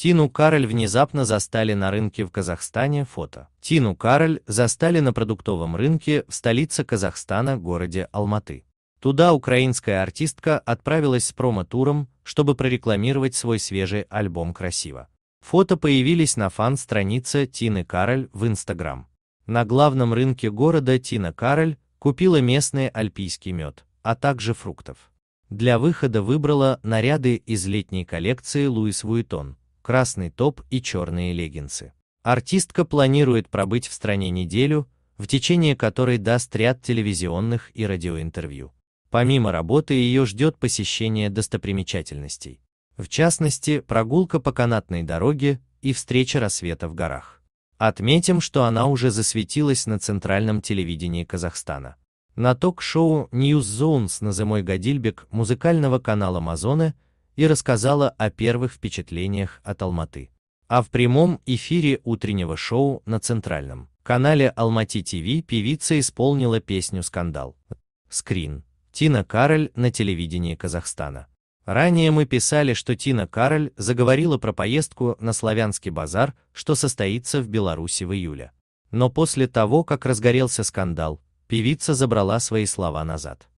Тину Карель внезапно застали на рынке в Казахстане фото. Тину Карель застали на продуктовом рынке в столице Казахстана, городе Алматы. Туда украинская артистка отправилась с промо-туром, чтобы прорекламировать свой свежий альбом «Красиво». Фото появились на фан-странице Тины Карель в Инстаграм. На главном рынке города Тина Карель купила местный альпийский мед, а также фруктов. Для выхода выбрала наряды из летней коллекции Луис Вуитон – красный топ и черные леггинсы. Артистка планирует пробыть в стране неделю, в течение которой даст ряд телевизионных и радиоинтервью. Помимо работы ее ждет посещение достопримечательностей. В частности, прогулка по канатной дороге и встреча рассвета в горах. Отметим, что она уже засветилась на центральном телевидении Казахстана. На ток-шоу News Zones на зимой Гадильбек музыкального канала Мазоны и рассказала о первых впечатлениях от Алматы. А в прямом эфире утреннего шоу на центральном канале Алмати ТВ певица исполнила песню «Скандал». Скрин. Тина Кароль на телевидении Казахстана. Ранее мы писали, что Тина Кароль заговорила про поездку на Славянский базар, что состоится в Беларуси в июле. Но после того, как разгорелся скандал, певица забрала свои слова назад.